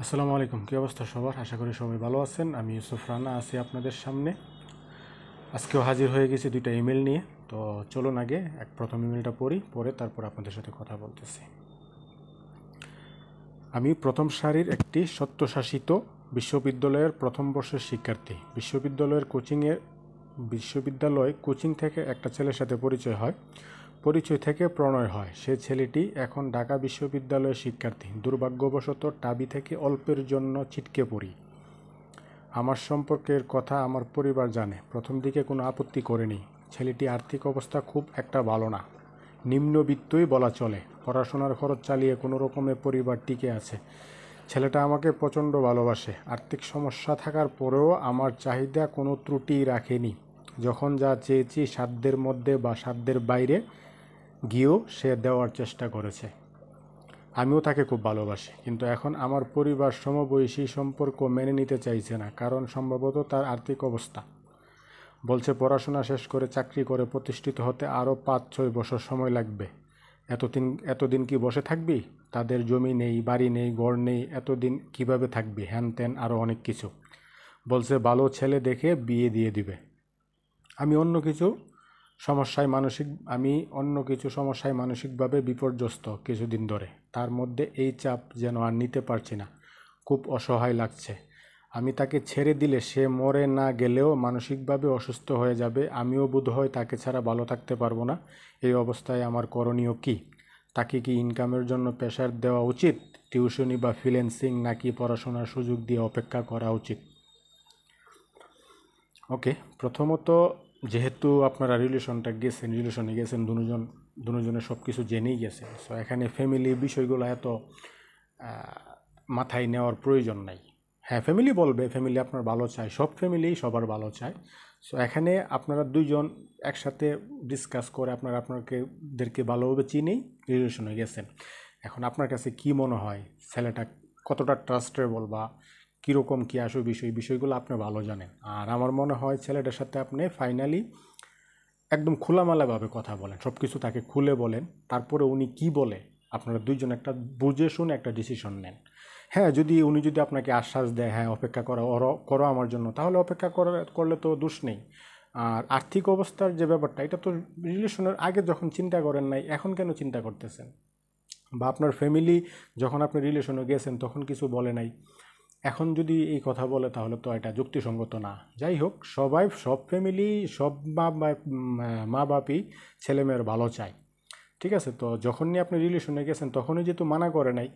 আসসালামু আলাইকুম কী অবস্থা সবার আশা করি সবাই ভালো আছেন আমি ইউসুফ রানা আছি আপনাদের সামনে আজকেও হাজির হয়ে গেছি দুইটা ইমেল নিয়ে তো চলুন আগে এক প্রথম ইমেলটা পড়ি পরে তারপর আপনাদের সাথে কথা বলতেছি আমি প্রথম সারির একটি সত্যশাসিত বিশ্ববিদ্যালয়ের প্রথম বর্ষের শিক্ষার্থী বিশ্ববিদ্যালয়ের কোচিংয়ের বিশ্ববিদ্যালয় কোচিং থেকে একটা ছেলের সাথে পরিচয় হয় পরিচয় থেকে প্রণয় হয় সে ছেলেটি এখন ঢাকা বিশ্ববিদ্যালয়ের শিক্ষার্থী দুর্ভাগ্যবশত টাবি থেকে অল্পের জন্য ছিটকে পড়ি আমার সম্পর্কের কথা আমার পরিবার জানে প্রথম দিকে কোনো আপত্তি করেনি ছেলেটি আর্থিক অবস্থা খুব একটা ভালো না নিম্নবিত্তই বলা চলে পড়াশোনার খরচ চালিয়ে কোনো রকমের পরিবার টিকে আছে ছেলেটা আমাকে প্রচণ্ড ভালোবাসে আর্থিক সমস্যা থাকার পরেও আমার চাহিদা কোনো ত্রুটি রাখেনি যখন যা চেয়েছি সাধ্যের মধ্যে বা সাধ্যের বাইরে গিয়েও সে দেওয়ার চেষ্টা করেছে আমিও তাকে খুব ভালোবাসি কিন্তু এখন আমার পরিবার সমবয়সী সম্পর্ক মেনে নিতে চাইছে না কারণ সম্ভবত তার আর্থিক অবস্থা বলছে পড়াশোনা শেষ করে চাকরি করে প্রতিষ্ঠিত হতে আরও পাঁচ ছয় বছর সময় লাগবে এতদিন এতদিন কি বসে থাকবি তাদের জমি নেই বাড়ি নেই ঘর নেই এতদিন কিভাবে থাকবি হ্যান ত্যান আরও অনেক কিছু বলছে ভালো ছেলে দেখে বিয়ে দিয়ে দিবে আমি অন্য কিছু সমস্যায় মানসিক আমি অন্য কিছু সমস্যায় মানসিকভাবে বিপর্যস্ত কিছুদিন ধরে তার মধ্যে এই চাপ যেন আর নিতে পারছি না খুব অসহায় লাগছে আমি তাকে ছেড়ে দিলে সে মরে না গেলেও মানসিকভাবে অসুস্থ হয়ে যাবে আমিও বোধহয় তাকে ছাড়া ভালো থাকতে পারবো না এই অবস্থায় আমার করণীয় কি তাকে কি ইনকামের জন্য প্রেশার দেওয়া উচিত টিউশনি বা ফিলেন্সিং নাকি পড়াশোনার সুযোগ দিয়ে অপেক্ষা করা উচিত ওকে প্রথমত যেহেতু আপনারা রিলেশনটা গেছেন রিলেশনে গেছেন দুজন দুজনের সব কিছু জেনেই গেছে সো এখানে ফ্যামিলি বিষয়গুলো এত মাথায় নেওয়ার প্রয়োজন নাই হ্যাঁ ফ্যামিলি বলবে ফ্যামিলি আপনার ভালো চায় সব ফ্যামিলি সবার ভালো চায় সো এখানে আপনারা দুইজন একসাথে ডিসকাস করে আপনারা আপনাদেরকে ভালোভাবে চিনেই রিলেশনে গেছেন এখন আপনার কাছে কি মনে হয় ছেলেটা কতটা ট্রাস্টেবল বা কীরকম কী আসবে বিষয় বিষয়গুলো আপনি ভালো জানেন আর আমার মনে হয় ছেলেটার সাথে আপনি ফাইনালি একদম খোলামেলাভাবে কথা বলেন সব কিছু তাকে খুলে বলেন তারপরে উনি কি বলে আপনারা দুইজন একটা বুঝে শুনে একটা ডিসিশন নেন হ্যাঁ যদি উনি যদি আপনাকে আশ্বাস দেয় হ্যাঁ অপেক্ষা করো করো আমার জন্য তাহলে অপেক্ষা করলে তো দোষ নেই আর আর্থিক অবস্থার যে ব্যাপারটা এটা তো রিলেশনের আগে যখন চিন্তা করেন নাই এখন কেন চিন্তা করতেছেন বা আপনার ফ্যামিলি যখন আপনি রিলেশনে গেছেন তখন কিছু বলে নাই এখন যদি এই কথা বলে তাহলে তো এটা যুক্তিসঙ্গত না যাই হোক সবাই সব ফ্যামিলি সব মা মা বাপই ছেলেমেয়ের ভালো চায় ঠিক আছে তো যখনই আপনি রিলেশনে গেছেন তখনই যেহেতু মানা করে নাই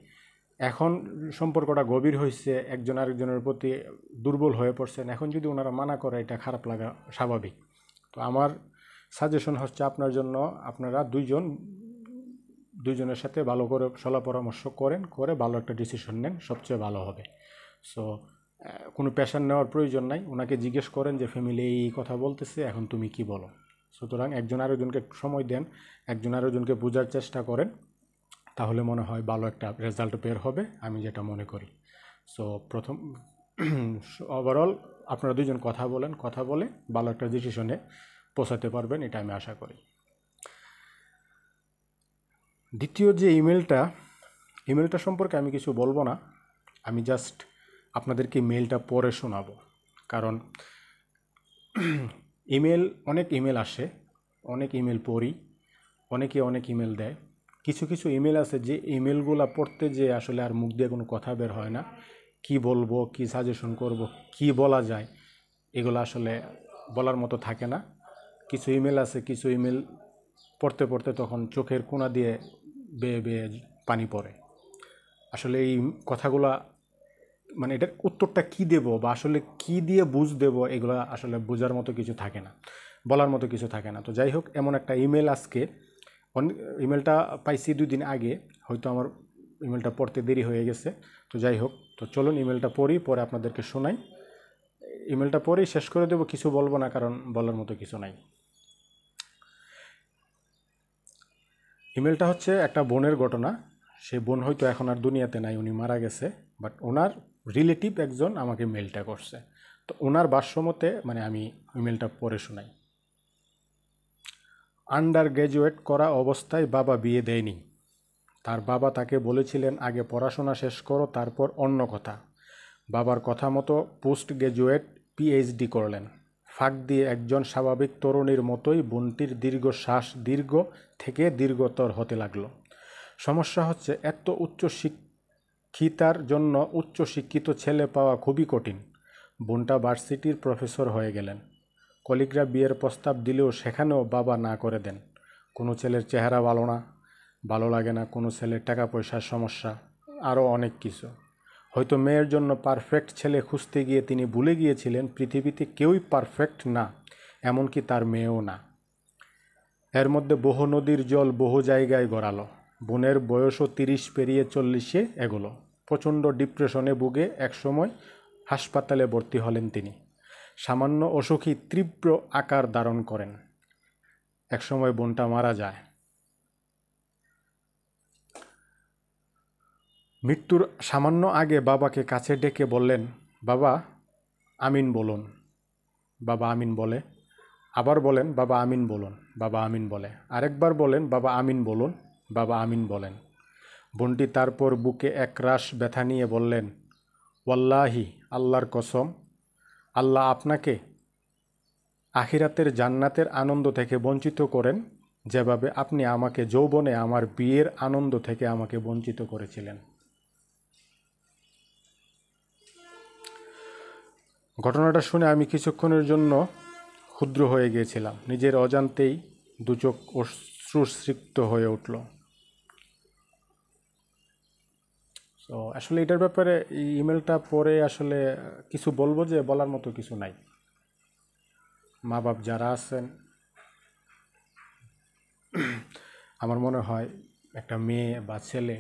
এখন সম্পর্কটা গভীর হয়েছে একজন আরেকজনের প্রতি দুর্বল হয়ে পড়ছেন এখন যদি ওনারা মানা করে এটা খারাপ লাগা স্বাভাবিক তো আমার সাজেশন হচ্ছে আপনার জন্য আপনারা দুইজন দুইজনের সাথে ভালো করে সলা পরামর্শ করেন করে ভালো একটা ডিসিশন নেন সবচেয়ে ভালো হবে সো কোনো প্যাশন নেওয়ার প্রয়োজন নাই ওনাকে জিজ্ঞেস করেন যে ফ্যামিলি এই কথা বলতেছে এখন তুমি কি বলো সুতরাং একজন আরেকজনকে সময় দেন একজন আরেকজনকে বোঝার চেষ্টা করেন তাহলে মনে হয় ভালো একটা রেজাল্ট বের হবে আমি যেটা মনে করি সো প্রথম ওভারঅল আপনারা দুজন কথা বলেন কথা বলে ভালো একটা ডিসিশনে পৌঁছাতে পারবেন এটা আমি আশা করি দ্বিতীয় যে ইমেলটা ইমেলটা সম্পর্কে আমি কিছু বলবো না আমি জাস্ট আপনাদেরকে মেলটা পরে শোনাবো কারণ ইমেল অনেক ইমেল আসে অনেক ইমেল পড়ি অনেকে অনেক ইমেল দেয় কিছু কিছু ইমেল আছে যে ইমেলগুলো পড়তে যে আসলে আর মুখ দিয়ে কোনো কথা বের হয় না কি বলবো কি সাজেশন করব কি বলা যায় এগুলো আসলে বলার মতো থাকে না কিছু ইমেল আছে কিছু ইমেল পড়তে পড়তে তখন চোখের কোনা দিয়ে বেয়ে বেয়ে পানি পড়ে আসলে এই কথাগুলা মানে এটার উত্তরটা কি দেব বা আসলে কি দিয়ে বুঝ দেব এগুলো আসলে বোঝার মতো কিছু থাকে না বলার মতো কিছু থাকে না তো যাই হোক এমন একটা ইমেল আজকে ইমেলটা পাইছি দুদিন আগে হয়তো আমার ইমেলটা পড়তে দেরি হয়ে গেছে তো যাই হোক তো চলুন ইমেলটা পড়ি পরে আপনাদেরকে শোনাই ইমেলটা পড়ে শেষ করে দেব কিছু বলবো না কারণ বলার মতো কিছু নাই ইমেলটা হচ্ছে একটা বোনের ঘটনা সে বোন হয়তো এখন আর দুনিয়াতে নাই উনি মারা গেছে বাট ওনার রিলেটিভ একজন আমাকে মেলটা করছে তো ওনার বাসমতে মানে আমি ওই মেলটা পড়ে শোনাই আন্ডার গ্র্যাজুয়েট করা অবস্থায় বাবা বিয়ে দেয়নি তার বাবা তাকে বলেছিলেন আগে পড়াশোনা শেষ করো তারপর অন্য কথা বাবার কথা মতো পোস্ট গ্র্যাজুয়েট পিএইচডি করলেন ফাঁক দিয়ে একজন স্বাভাবিক তরুণীর মতোই বোনটির দীর্ঘ শ্বাস দীর্ঘ থেকে দীর্ঘতর হতে লাগলো সমস্যা হচ্ছে এত উচ্চ শিক্ষা খিতার জন্য উচ্চ শিক্ষিত ছেলে পাওয়া খুবই কঠিন বোনটা ভার্সিটির প্রফেসর হয়ে গেলেন কলিগরা বিয়ের প্রস্তাব দিলেও সেখানেও বাবা না করে দেন কোনো ছেলের চেহারা ভালো না ভালো লাগে না কোনো ছেলের টাকা পয়সার সমস্যা আরও অনেক কিছু হয়তো মেয়ের জন্য পারফেক্ট ছেলে খুঁজতে গিয়ে তিনি ভুলে গিয়েছিলেন পৃথিবীতে কেউই পারফেক্ট না এমনকি তার মেয়েও না এর মধ্যে বহু নদীর জল বহু জায়গায় গড়ালো বোনের বয়সও তিরিশ পেরিয়ে চল্লিশে এগোলো প্রচণ্ড ডিপ্রেশনে ভুগে একসময় হাসপাতালে ভর্তি হলেন তিনি সামান্য অসুখই তীব্র আকার ধারণ করেন একসময় বোনটা মারা যায় মৃত্যুর সামান্য আগে বাবাকে কাছে ডেকে বললেন বাবা আমিন বলুন বাবা আমিন বলে আবার বলেন বাবা আমিন বলুন বাবা আমিন বলে আরেকবার বলেন বাবা আমিন বলুন বাবা আমিন বলেন বোনটি তারপর বুকে এক রাস ব্যথা নিয়ে বললেন ওয়াল্লাহি আল্লাহর কসম আল্লাহ আপনাকে আখিরাতের জান্নাতের আনন্দ থেকে বঞ্চিত করেন যেভাবে আপনি আমাকে যৌবনে আমার বিয়ের আনন্দ থেকে আমাকে বঞ্চিত করেছিলেন ঘটনাটা শুনে আমি কিছুক্ষণের জন্য ক্ষুদ্র হয়ে গিয়েছিলাম নিজের অজান্তেই দুচোখ অশ্রুসিক্ত হয়ে উঠল সো আসলে এটার ব্যাপারে এই ইমেলটা পরে আসলে কিছু বলবো যে বলার মতো কিছু নাই মা বাপ যারা আছেন আমার মনে হয় একটা মেয়ে বা ছেলে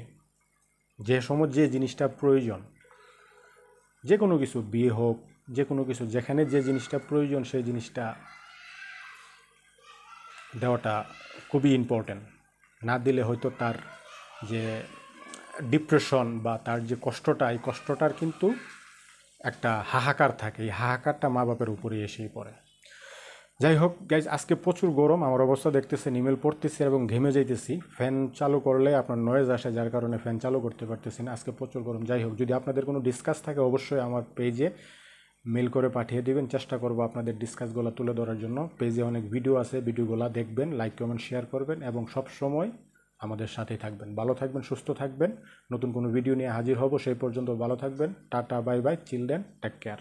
যে সময় যে জিনিসটা প্রয়োজন যে কোনো কিছু বিয়ে হোক যে কোনো কিছু যেখানে যে জিনিসটা প্রয়োজন সেই জিনিসটা দেওয়াটা খুবই ইম্পর্ট্যান্ট না দিলে হয়তো তার যে ডিপ্রেশন বা তার যে কষ্টটা এই কষ্টটার কিন্তু একটা হাহাকার থাকে এই হাহাকারটা মা বাপের উপরে এসেই পড়ে যাই হোক গাইজ আজকে প্রচুর গরম আমার অবস্থা দেখতেছে নিমেল পড়তেছি এবং ঘেমে যাইতেছি ফ্যান চালু করলে আপনার নয়েজ আসে যার কারণে ফ্যান চালু করতে পারতেছি না আজকে প্রচুর গরম যাই হোক যদি আপনাদের কোনো ডিসকাস থাকে অবশ্যই আমার পেজে মেল করে পাঠিয়ে দেবেন চেষ্টা করব আপনাদের ডিসকাসগুলো তুলে ধরার জন্য পেজে অনেক ভিডিও আছে ভিডিওগুলো দেখবেন লাইক কমেন্ট শেয়ার করবেন এবং সব সময় আমাদের সাথেই থাকবেন ভালো থাকবেন সুস্থ থাকবেন নতুন কোনো ভিডিও নিয়ে হাজির হব সেই পর্যন্ত ভালো থাকবেন tata bye bye children take care